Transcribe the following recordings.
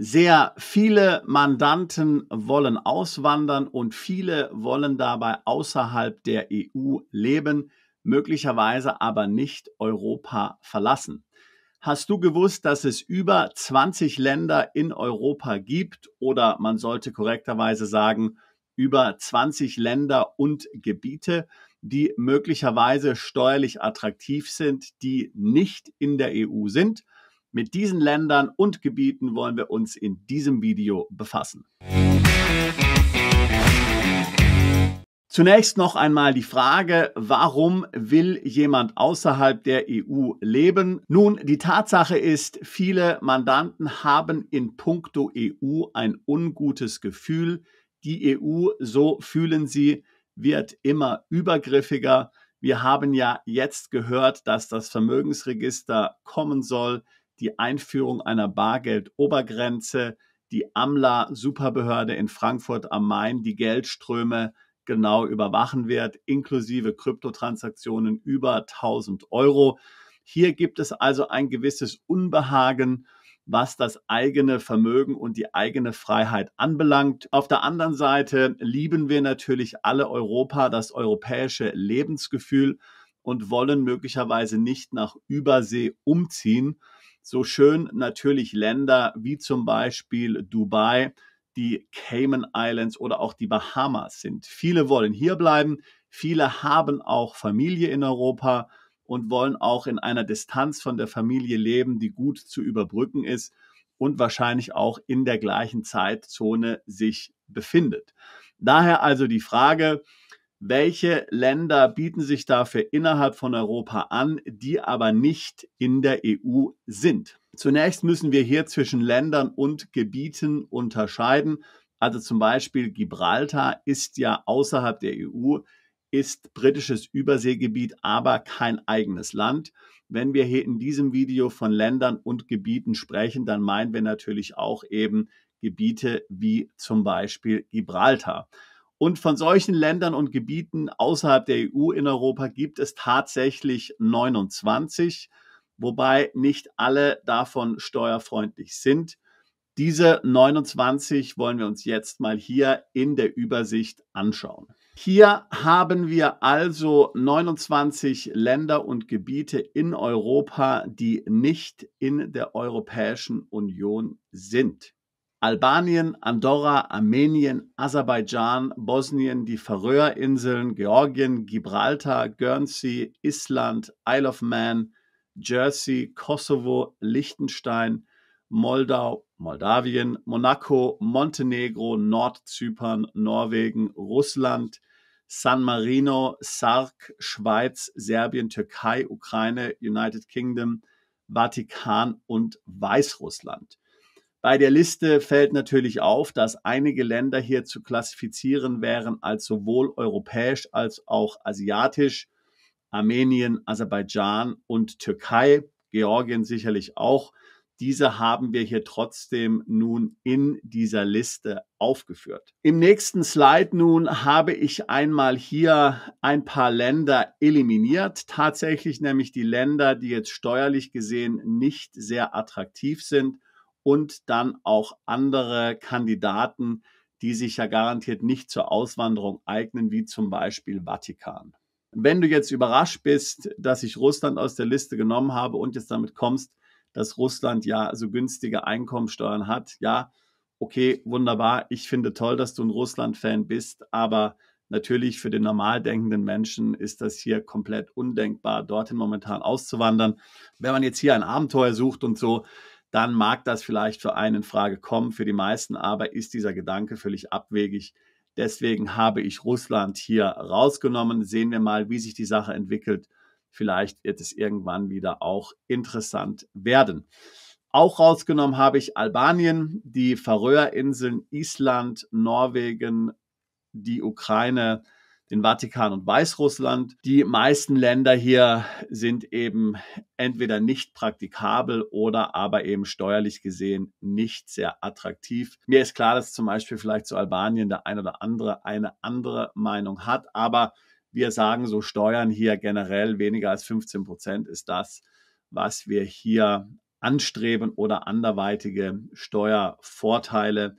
Sehr viele Mandanten wollen auswandern und viele wollen dabei außerhalb der EU leben, möglicherweise aber nicht Europa verlassen. Hast du gewusst, dass es über 20 Länder in Europa gibt oder man sollte korrekterweise sagen, über 20 Länder und Gebiete, die möglicherweise steuerlich attraktiv sind, die nicht in der EU sind? Mit diesen Ländern und Gebieten wollen wir uns in diesem Video befassen. Zunächst noch einmal die Frage, warum will jemand außerhalb der EU leben? Nun, die Tatsache ist, viele Mandanten haben in puncto EU ein ungutes Gefühl. Die EU, so fühlen sie, wird immer übergriffiger. Wir haben ja jetzt gehört, dass das Vermögensregister kommen soll die Einführung einer Bargeldobergrenze, die AMLA-Superbehörde in Frankfurt am Main, die Geldströme genau überwachen wird, inklusive Kryptotransaktionen über 1000 Euro. Hier gibt es also ein gewisses Unbehagen, was das eigene Vermögen und die eigene Freiheit anbelangt. Auf der anderen Seite lieben wir natürlich alle Europa, das europäische Lebensgefühl und wollen möglicherweise nicht nach Übersee umziehen so schön natürlich Länder wie zum Beispiel Dubai, die Cayman Islands oder auch die Bahamas sind. Viele wollen hier bleiben, viele haben auch Familie in Europa und wollen auch in einer Distanz von der Familie leben, die gut zu überbrücken ist und wahrscheinlich auch in der gleichen Zeitzone sich befindet. Daher also die Frage, welche Länder bieten sich dafür innerhalb von Europa an, die aber nicht in der EU sind. Zunächst müssen wir hier zwischen Ländern und Gebieten unterscheiden. Also zum Beispiel Gibraltar ist ja außerhalb der EU, ist britisches Überseegebiet, aber kein eigenes Land. Wenn wir hier in diesem Video von Ländern und Gebieten sprechen, dann meinen wir natürlich auch eben Gebiete wie zum Beispiel Gibraltar. Und von solchen Ländern und Gebieten außerhalb der EU in Europa gibt es tatsächlich 29, wobei nicht alle davon steuerfreundlich sind. Diese 29 wollen wir uns jetzt mal hier in der Übersicht anschauen. Hier haben wir also 29 Länder und Gebiete in Europa, die nicht in der Europäischen Union sind. Albanien, Andorra, Armenien, Aserbaidschan, Bosnien, die Färöerinseln, Georgien, Gibraltar, Guernsey, Island, Isle of Man, Jersey, Kosovo, Liechtenstein, Moldau, Moldawien, Monaco, Montenegro, Nordzypern, Norwegen, Russland, San Marino, Sark, Schweiz, Serbien, Türkei, Ukraine, United Kingdom, Vatikan und Weißrussland. Bei der Liste fällt natürlich auf, dass einige Länder hier zu klassifizieren wären als sowohl europäisch als auch asiatisch. Armenien, Aserbaidschan und Türkei, Georgien sicherlich auch. Diese haben wir hier trotzdem nun in dieser Liste aufgeführt. Im nächsten Slide nun habe ich einmal hier ein paar Länder eliminiert. Tatsächlich nämlich die Länder, die jetzt steuerlich gesehen nicht sehr attraktiv sind und dann auch andere Kandidaten, die sich ja garantiert nicht zur Auswanderung eignen, wie zum Beispiel Vatikan. Wenn du jetzt überrascht bist, dass ich Russland aus der Liste genommen habe und jetzt damit kommst, dass Russland ja so günstige Einkommensteuern hat, ja, okay, wunderbar. Ich finde toll, dass du ein Russland-Fan bist, aber natürlich für den normal denkenden Menschen ist das hier komplett undenkbar, dorthin momentan auszuwandern. Wenn man jetzt hier ein Abenteuer sucht und so, dann mag das vielleicht für einen in Frage kommen, für die meisten aber ist dieser Gedanke völlig abwegig. Deswegen habe ich Russland hier rausgenommen. Sehen wir mal, wie sich die Sache entwickelt. Vielleicht wird es irgendwann wieder auch interessant werden. Auch rausgenommen habe ich Albanien, die Färöerinseln, Island, Norwegen, die Ukraine, den Vatikan und Weißrussland. Die meisten Länder hier sind eben entweder nicht praktikabel oder aber eben steuerlich gesehen nicht sehr attraktiv. Mir ist klar, dass zum Beispiel vielleicht zu Albanien der ein oder andere eine andere Meinung hat, aber wir sagen so Steuern hier generell weniger als 15 Prozent ist das, was wir hier anstreben oder anderweitige Steuervorteile,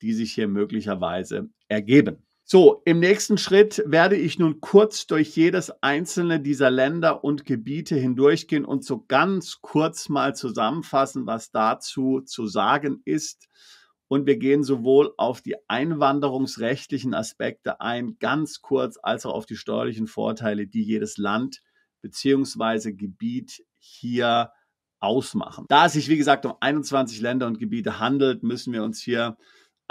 die sich hier möglicherweise ergeben. So, im nächsten Schritt werde ich nun kurz durch jedes einzelne dieser Länder und Gebiete hindurchgehen und so ganz kurz mal zusammenfassen, was dazu zu sagen ist. Und wir gehen sowohl auf die einwanderungsrechtlichen Aspekte ein, ganz kurz, als auch auf die steuerlichen Vorteile, die jedes Land bzw. Gebiet hier ausmachen. Da es sich, wie gesagt, um 21 Länder und Gebiete handelt, müssen wir uns hier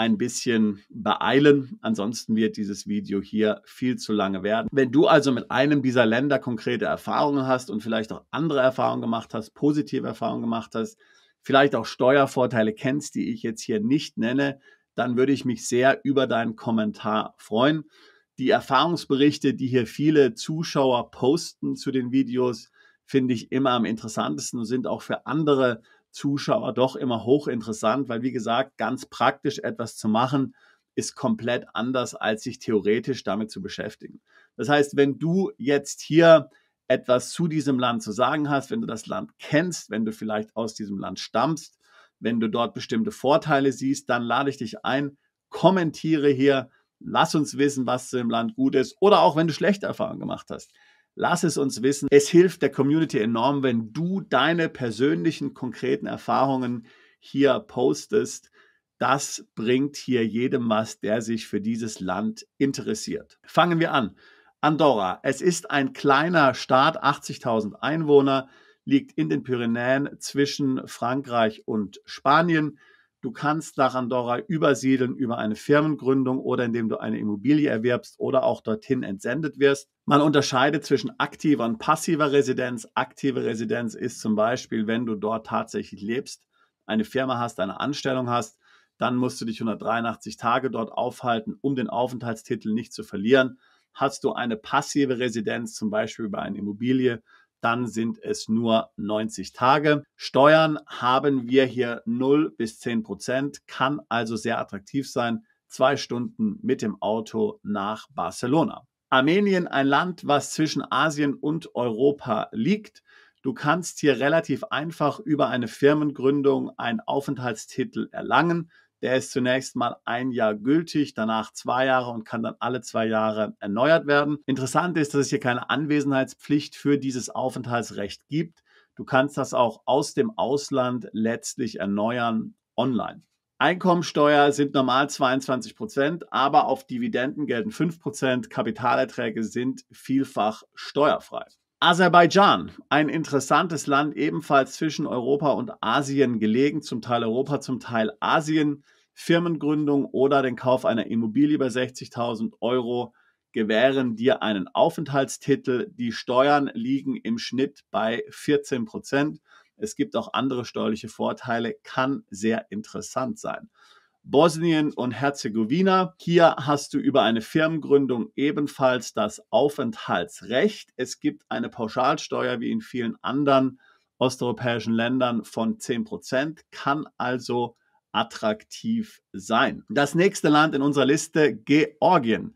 ein bisschen beeilen. Ansonsten wird dieses Video hier viel zu lange werden. Wenn du also mit einem dieser Länder konkrete Erfahrungen hast und vielleicht auch andere Erfahrungen gemacht hast, positive Erfahrungen gemacht hast, vielleicht auch Steuervorteile kennst, die ich jetzt hier nicht nenne, dann würde ich mich sehr über deinen Kommentar freuen. Die Erfahrungsberichte, die hier viele Zuschauer posten zu den Videos, finde ich immer am interessantesten und sind auch für andere Zuschauer doch immer hochinteressant, weil wie gesagt, ganz praktisch etwas zu machen, ist komplett anders, als sich theoretisch damit zu beschäftigen. Das heißt, wenn du jetzt hier etwas zu diesem Land zu sagen hast, wenn du das Land kennst, wenn du vielleicht aus diesem Land stammst, wenn du dort bestimmte Vorteile siehst, dann lade ich dich ein, kommentiere hier, lass uns wissen, was zu dem Land gut ist oder auch wenn du schlechte Erfahrungen gemacht hast. Lass es uns wissen. Es hilft der Community enorm, wenn du deine persönlichen, konkreten Erfahrungen hier postest. Das bringt hier jedem was, der sich für dieses Land interessiert. Fangen wir an. Andorra. Es ist ein kleiner Staat, 80.000 Einwohner, liegt in den Pyrenäen zwischen Frankreich und Spanien. Du kannst nach Andorra übersiedeln über eine Firmengründung oder indem du eine Immobilie erwirbst oder auch dorthin entsendet wirst. Man unterscheidet zwischen aktiver und passiver Residenz. Aktive Residenz ist zum Beispiel, wenn du dort tatsächlich lebst, eine Firma hast, eine Anstellung hast, dann musst du dich 183 Tage dort aufhalten, um den Aufenthaltstitel nicht zu verlieren. Hast du eine passive Residenz, zum Beispiel über eine Immobilie, dann sind es nur 90 Tage. Steuern haben wir hier 0 bis 10 Prozent, kann also sehr attraktiv sein. Zwei Stunden mit dem Auto nach Barcelona. Armenien, ein Land, was zwischen Asien und Europa liegt. Du kannst hier relativ einfach über eine Firmengründung einen Aufenthaltstitel erlangen. Der ist zunächst mal ein Jahr gültig, danach zwei Jahre und kann dann alle zwei Jahre erneuert werden. Interessant ist, dass es hier keine Anwesenheitspflicht für dieses Aufenthaltsrecht gibt. Du kannst das auch aus dem Ausland letztlich erneuern online. Einkommensteuer sind normal 22 Prozent, aber auf Dividenden gelten 5 Prozent. Kapitalerträge sind vielfach steuerfrei. Aserbaidschan, ein interessantes Land, ebenfalls zwischen Europa und Asien gelegen, zum Teil Europa, zum Teil Asien. Firmengründung oder den Kauf einer Immobilie über 60.000 Euro gewähren dir einen Aufenthaltstitel. Die Steuern liegen im Schnitt bei 14 Prozent. Es gibt auch andere steuerliche Vorteile, kann sehr interessant sein. Bosnien und Herzegowina. Hier hast du über eine Firmengründung ebenfalls das Aufenthaltsrecht. Es gibt eine Pauschalsteuer wie in vielen anderen osteuropäischen Ländern von 10 Prozent, kann also attraktiv sein. Das nächste Land in unserer Liste, Georgien.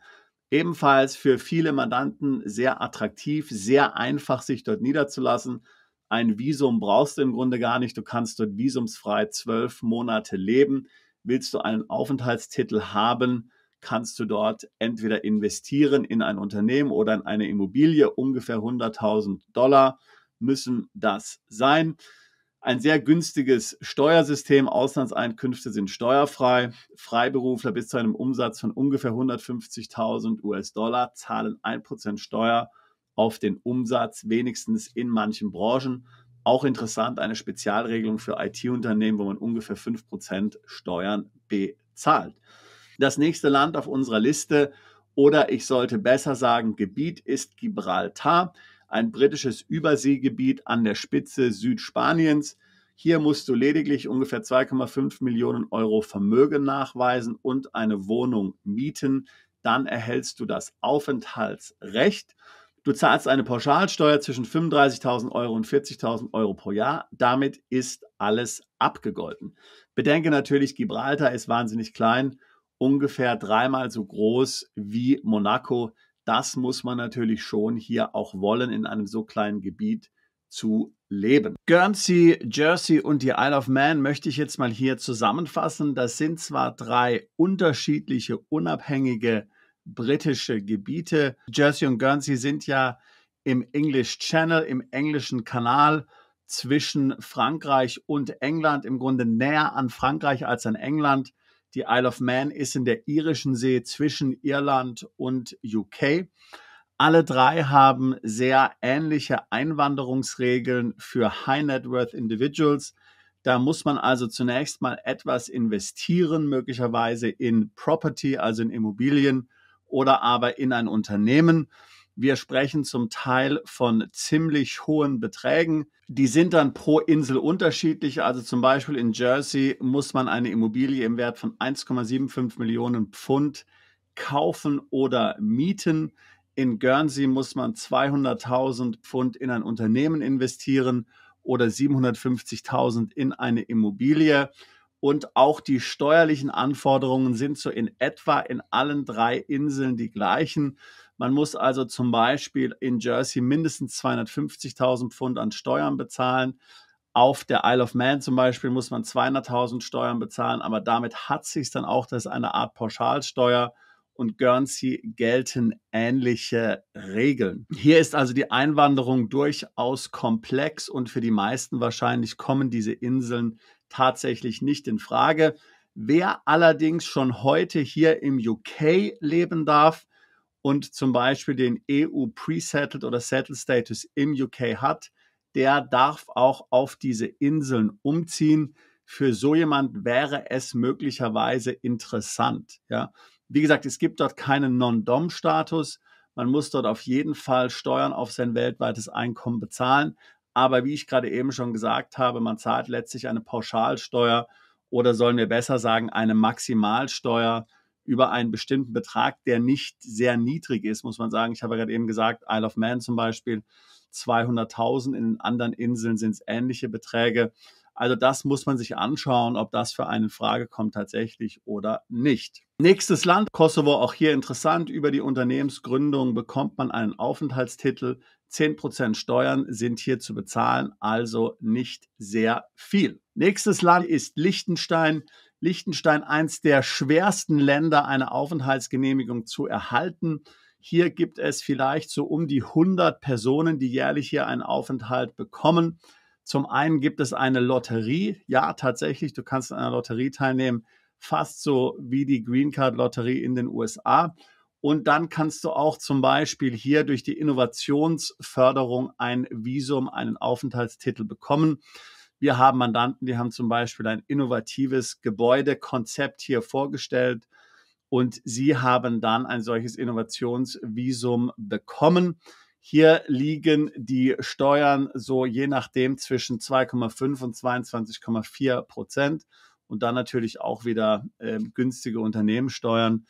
Ebenfalls für viele Mandanten sehr attraktiv, sehr einfach, sich dort niederzulassen. Ein Visum brauchst du im Grunde gar nicht. Du kannst dort visumsfrei zwölf Monate leben. Willst du einen Aufenthaltstitel haben, kannst du dort entweder investieren in ein Unternehmen oder in eine Immobilie. Ungefähr 100.000 Dollar müssen das sein. Ein sehr günstiges Steuersystem. Auslandseinkünfte sind steuerfrei. Freiberufler bis zu einem Umsatz von ungefähr 150.000 US-Dollar zahlen 1% Steuer auf den Umsatz, wenigstens in manchen Branchen. Auch interessant, eine Spezialregelung für IT-Unternehmen, wo man ungefähr 5% Steuern bezahlt. Das nächste Land auf unserer Liste, oder ich sollte besser sagen, Gebiet ist Gibraltar, ein britisches Überseegebiet an der Spitze Südspaniens. Hier musst du lediglich ungefähr 2,5 Millionen Euro Vermögen nachweisen und eine Wohnung mieten. Dann erhältst du das Aufenthaltsrecht. Du zahlst eine Pauschalsteuer zwischen 35.000 Euro und 40.000 Euro pro Jahr. Damit ist alles abgegolten. Bedenke natürlich, Gibraltar ist wahnsinnig klein, ungefähr dreimal so groß wie Monaco. Das muss man natürlich schon hier auch wollen, in einem so kleinen Gebiet zu leben. Guernsey, Jersey und die Isle of Man möchte ich jetzt mal hier zusammenfassen. Das sind zwar drei unterschiedliche, unabhängige britische Gebiete. Jersey und Guernsey sind ja im English Channel, im englischen Kanal zwischen Frankreich und England, im Grunde näher an Frankreich als an England. Die Isle of Man ist in der irischen See zwischen Irland und UK. Alle drei haben sehr ähnliche Einwanderungsregeln für High Net Worth Individuals. Da muss man also zunächst mal etwas investieren, möglicherweise in Property, also in Immobilien, oder aber in ein Unternehmen. Wir sprechen zum Teil von ziemlich hohen Beträgen. Die sind dann pro Insel unterschiedlich. Also zum Beispiel in Jersey muss man eine Immobilie im Wert von 1,75 Millionen Pfund kaufen oder mieten. In Guernsey muss man 200.000 Pfund in ein Unternehmen investieren oder 750.000 in eine Immobilie und auch die steuerlichen Anforderungen sind so in etwa in allen drei Inseln die gleichen. Man muss also zum Beispiel in Jersey mindestens 250.000 Pfund an Steuern bezahlen. Auf der Isle of Man zum Beispiel muss man 200.000 Steuern bezahlen, aber damit hat sich dann auch, das ist eine Art Pauschalsteuer und Guernsey gelten ähnliche Regeln. Hier ist also die Einwanderung durchaus komplex und für die meisten wahrscheinlich kommen diese Inseln tatsächlich nicht in Frage. Wer allerdings schon heute hier im UK leben darf und zum Beispiel den EU Presettled oder Settled Status im UK hat, der darf auch auf diese Inseln umziehen. Für so jemand wäre es möglicherweise interessant. Ja, wie gesagt, es gibt dort keinen Non-Dom-Status. Man muss dort auf jeden Fall Steuern auf sein weltweites Einkommen bezahlen. Aber wie ich gerade eben schon gesagt habe, man zahlt letztlich eine Pauschalsteuer oder sollen wir besser sagen, eine Maximalsteuer über einen bestimmten Betrag, der nicht sehr niedrig ist, muss man sagen. Ich habe ja gerade eben gesagt, Isle of Man zum Beispiel 200.000, in anderen Inseln sind es ähnliche Beträge. Also das muss man sich anschauen, ob das für einen Frage kommt tatsächlich oder nicht. Nächstes Land, Kosovo, auch hier interessant. Über die Unternehmensgründung bekommt man einen Aufenthaltstitel. 10% Steuern sind hier zu bezahlen, also nicht sehr viel. Nächstes Land ist Liechtenstein. Liechtenstein, eins der schwersten Länder, eine Aufenthaltsgenehmigung zu erhalten. Hier gibt es vielleicht so um die 100 Personen, die jährlich hier einen Aufenthalt bekommen. Zum einen gibt es eine Lotterie. Ja, tatsächlich, du kannst an einer Lotterie teilnehmen, fast so wie die Green Card Lotterie in den USA. Und dann kannst du auch zum Beispiel hier durch die Innovationsförderung ein Visum, einen Aufenthaltstitel bekommen. Wir haben Mandanten, die haben zum Beispiel ein innovatives Gebäudekonzept hier vorgestellt und sie haben dann ein solches Innovationsvisum bekommen. Hier liegen die Steuern so je nachdem zwischen 2,5 und 22,4 Prozent und dann natürlich auch wieder äh, günstige Unternehmenssteuern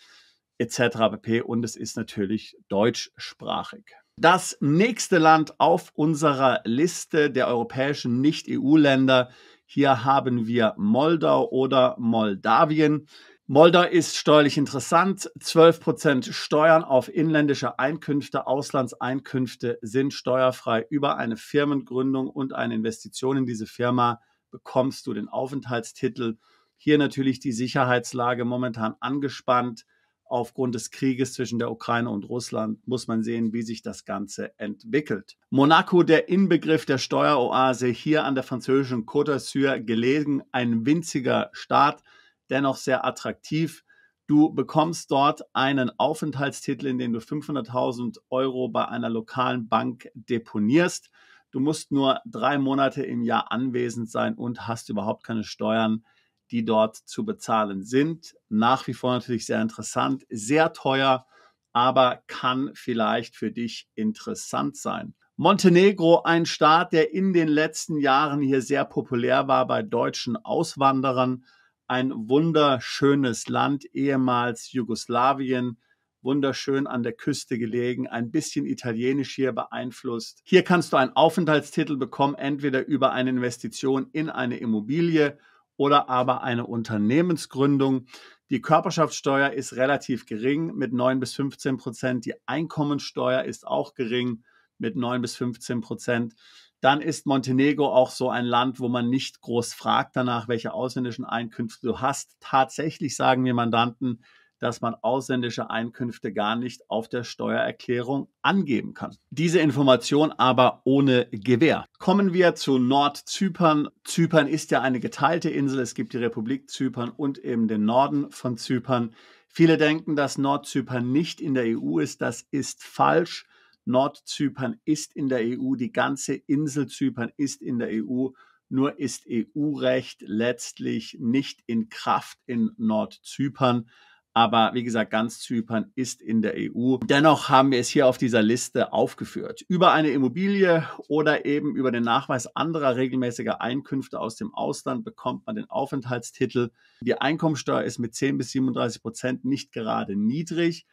etc. pp. Und es ist natürlich deutschsprachig. Das nächste Land auf unserer Liste der europäischen Nicht-EU-Länder, hier haben wir Moldau oder Moldawien. Moldau ist steuerlich interessant. 12% Steuern auf inländische Einkünfte, Auslandseinkünfte sind steuerfrei. Über eine Firmengründung und eine Investition in diese Firma bekommst du den Aufenthaltstitel. Hier natürlich die Sicherheitslage momentan angespannt. Aufgrund des Krieges zwischen der Ukraine und Russland muss man sehen, wie sich das Ganze entwickelt. Monaco, der Inbegriff der Steueroase hier an der französischen Côte d'Azur gelegen, ein winziger Staat dennoch sehr attraktiv. Du bekommst dort einen Aufenthaltstitel, in dem du 500.000 Euro bei einer lokalen Bank deponierst. Du musst nur drei Monate im Jahr anwesend sein und hast überhaupt keine Steuern, die dort zu bezahlen sind. Nach wie vor natürlich sehr interessant, sehr teuer, aber kann vielleicht für dich interessant sein. Montenegro, ein Staat, der in den letzten Jahren hier sehr populär war bei deutschen Auswanderern ein wunderschönes Land, ehemals Jugoslawien, wunderschön an der Küste gelegen, ein bisschen italienisch hier beeinflusst. Hier kannst du einen Aufenthaltstitel bekommen, entweder über eine Investition in eine Immobilie oder aber eine Unternehmensgründung. Die Körperschaftssteuer ist relativ gering mit 9 bis 15 Prozent. Die Einkommensteuer ist auch gering mit 9 bis 15 Prozent dann ist Montenegro auch so ein Land, wo man nicht groß fragt danach, welche ausländischen Einkünfte du hast. Tatsächlich sagen wir Mandanten, dass man ausländische Einkünfte gar nicht auf der Steuererklärung angeben kann. Diese Information aber ohne Gewähr. Kommen wir zu Nordzypern. Zypern ist ja eine geteilte Insel. Es gibt die Republik Zypern und eben den Norden von Zypern. Viele denken, dass Nordzypern nicht in der EU ist. Das ist falsch. Nordzypern ist in der EU, die ganze Insel Zypern ist in der EU, nur ist EU-Recht letztlich nicht in Kraft in Nordzypern. Aber wie gesagt, ganz Zypern ist in der EU. Dennoch haben wir es hier auf dieser Liste aufgeführt. Über eine Immobilie oder eben über den Nachweis anderer regelmäßiger Einkünfte aus dem Ausland bekommt man den Aufenthaltstitel. Die Einkommensteuer ist mit 10 bis 37 Prozent nicht gerade niedrig.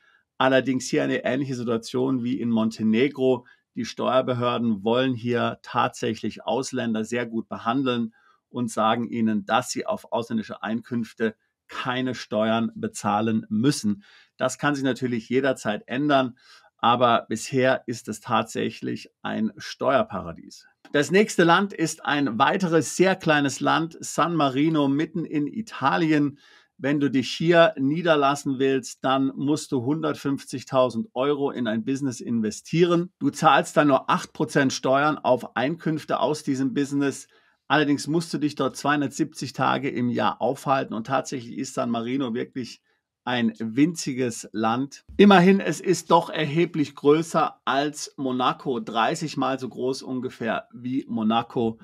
Allerdings hier eine ähnliche Situation wie in Montenegro. Die Steuerbehörden wollen hier tatsächlich Ausländer sehr gut behandeln und sagen ihnen, dass sie auf ausländische Einkünfte keine Steuern bezahlen müssen. Das kann sich natürlich jederzeit ändern, aber bisher ist es tatsächlich ein Steuerparadies. Das nächste Land ist ein weiteres sehr kleines Land, San Marino mitten in Italien. Wenn du dich hier niederlassen willst, dann musst du 150.000 Euro in ein Business investieren. Du zahlst dann nur 8% Steuern auf Einkünfte aus diesem Business. Allerdings musst du dich dort 270 Tage im Jahr aufhalten und tatsächlich ist San Marino wirklich ein winziges Land. Immerhin, es ist doch erheblich größer als Monaco, 30 mal so groß ungefähr wie Monaco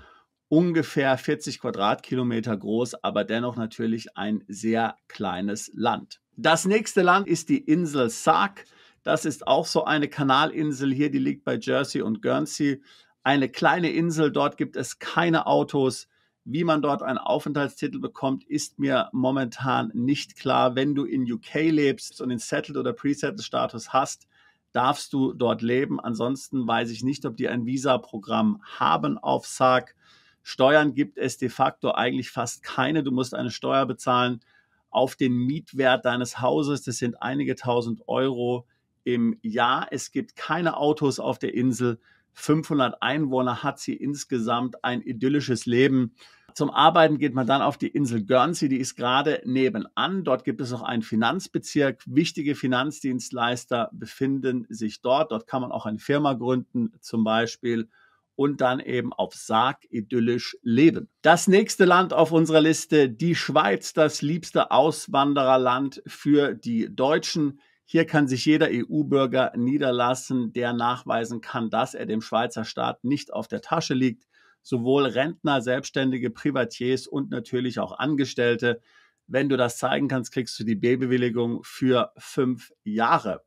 ungefähr 40 Quadratkilometer groß, aber dennoch natürlich ein sehr kleines Land. Das nächste Land ist die Insel Sark. Das ist auch so eine Kanalinsel hier, die liegt bei Jersey und Guernsey. Eine kleine Insel, dort gibt es keine Autos. Wie man dort einen Aufenthaltstitel bekommt, ist mir momentan nicht klar. Wenn du in UK lebst und den Settled- oder presettled status hast, darfst du dort leben. Ansonsten weiß ich nicht, ob die ein Visa-Programm haben auf Sark. Steuern gibt es de facto eigentlich fast keine. Du musst eine Steuer bezahlen auf den Mietwert deines Hauses. Das sind einige tausend Euro im Jahr. Es gibt keine Autos auf der Insel. 500 Einwohner hat sie insgesamt ein idyllisches Leben. Zum Arbeiten geht man dann auf die Insel Guernsey, die ist gerade nebenan. Dort gibt es auch einen Finanzbezirk. Wichtige Finanzdienstleister befinden sich dort. Dort kann man auch eine Firma gründen zum Beispiel und dann eben auf Sarg idyllisch leben. Das nächste Land auf unserer Liste, die Schweiz, das liebste Auswandererland für die Deutschen. Hier kann sich jeder EU-Bürger niederlassen, der nachweisen kann, dass er dem Schweizer Staat nicht auf der Tasche liegt. Sowohl Rentner, Selbstständige, Privatiers und natürlich auch Angestellte. Wenn du das zeigen kannst, kriegst du die B-Bewilligung für fünf Jahre.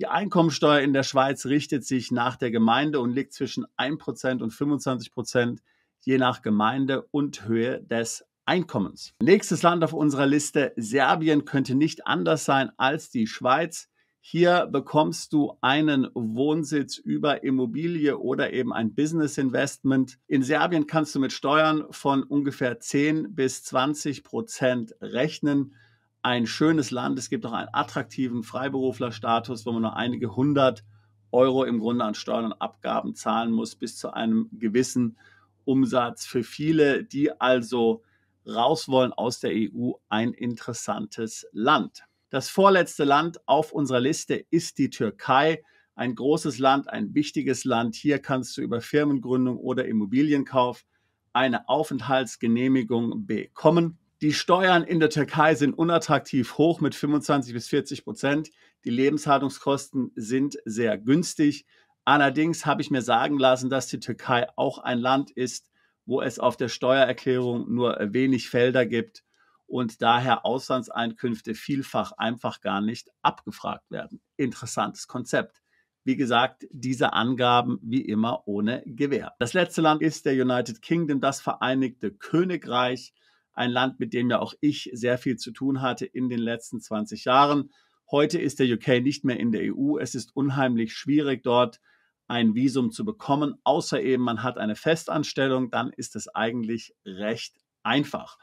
Die Einkommensteuer in der Schweiz richtet sich nach der Gemeinde und liegt zwischen 1% und 25% je nach Gemeinde und Höhe des Einkommens. Nächstes Land auf unserer Liste, Serbien, könnte nicht anders sein als die Schweiz. Hier bekommst du einen Wohnsitz über Immobilie oder eben ein Business Investment. In Serbien kannst du mit Steuern von ungefähr 10 bis 20 Prozent rechnen ein schönes Land. Es gibt auch einen attraktiven Freiberuflerstatus, wo man nur einige hundert Euro im Grunde an Steuern und Abgaben zahlen muss, bis zu einem gewissen Umsatz. Für viele, die also raus wollen aus der EU, ein interessantes Land. Das vorletzte Land auf unserer Liste ist die Türkei. Ein großes Land, ein wichtiges Land. Hier kannst du über Firmengründung oder Immobilienkauf eine Aufenthaltsgenehmigung bekommen. Die Steuern in der Türkei sind unattraktiv hoch mit 25 bis 40 Prozent. Die Lebenshaltungskosten sind sehr günstig. Allerdings habe ich mir sagen lassen, dass die Türkei auch ein Land ist, wo es auf der Steuererklärung nur wenig Felder gibt und daher Auslandseinkünfte vielfach einfach gar nicht abgefragt werden. Interessantes Konzept. Wie gesagt, diese Angaben wie immer ohne Gewähr. Das letzte Land ist der United Kingdom, das Vereinigte Königreich. Ein Land, mit dem ja auch ich sehr viel zu tun hatte in den letzten 20 Jahren. Heute ist der UK nicht mehr in der EU. Es ist unheimlich schwierig, dort ein Visum zu bekommen, außer eben man hat eine Festanstellung, dann ist es eigentlich recht einfach.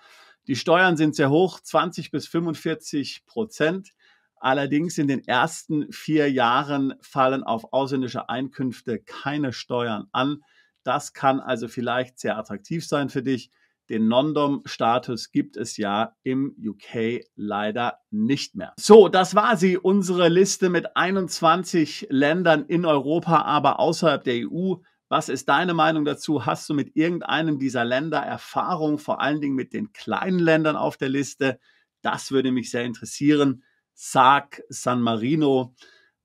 Die Steuern sind sehr hoch, 20 bis 45 Prozent. Allerdings in den ersten vier Jahren fallen auf ausländische Einkünfte keine Steuern an. Das kann also vielleicht sehr attraktiv sein für dich. Den Non-Dom-Status gibt es ja im UK leider nicht mehr. So, das war sie, unsere Liste mit 21 Ländern in Europa, aber außerhalb der EU. Was ist deine Meinung dazu? Hast du mit irgendeinem dieser Länder Erfahrung, vor allen Dingen mit den kleinen Ländern auf der Liste? Das würde mich sehr interessieren. Sag San Marino,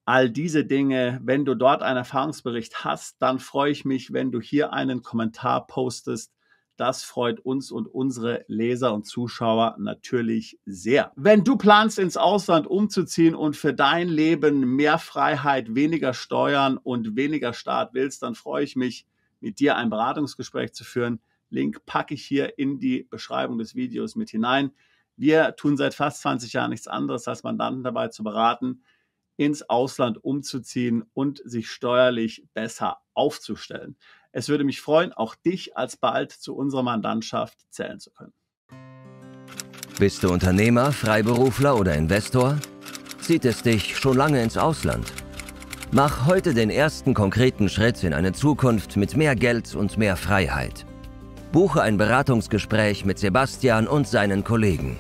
all diese Dinge. Wenn du dort einen Erfahrungsbericht hast, dann freue ich mich, wenn du hier einen Kommentar postest das freut uns und unsere Leser und Zuschauer natürlich sehr. Wenn du planst, ins Ausland umzuziehen und für dein Leben mehr Freiheit, weniger Steuern und weniger Staat willst, dann freue ich mich, mit dir ein Beratungsgespräch zu führen. Link packe ich hier in die Beschreibung des Videos mit hinein. Wir tun seit fast 20 Jahren nichts anderes, als Mandanten dabei zu beraten, ins Ausland umzuziehen und sich steuerlich besser aufzustellen. Es würde mich freuen, auch dich als bald zu unserer Mandantschaft zählen zu können. Bist du Unternehmer, Freiberufler oder Investor? Zieht es dich schon lange ins Ausland? Mach heute den ersten konkreten Schritt in eine Zukunft mit mehr Geld und mehr Freiheit. Buche ein Beratungsgespräch mit Sebastian und seinen Kollegen.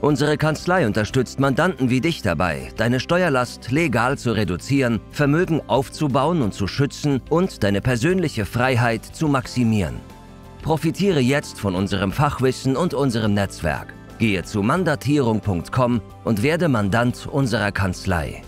Unsere Kanzlei unterstützt Mandanten wie dich dabei, deine Steuerlast legal zu reduzieren, Vermögen aufzubauen und zu schützen und deine persönliche Freiheit zu maximieren. Profitiere jetzt von unserem Fachwissen und unserem Netzwerk. Gehe zu mandatierung.com und werde Mandant unserer Kanzlei.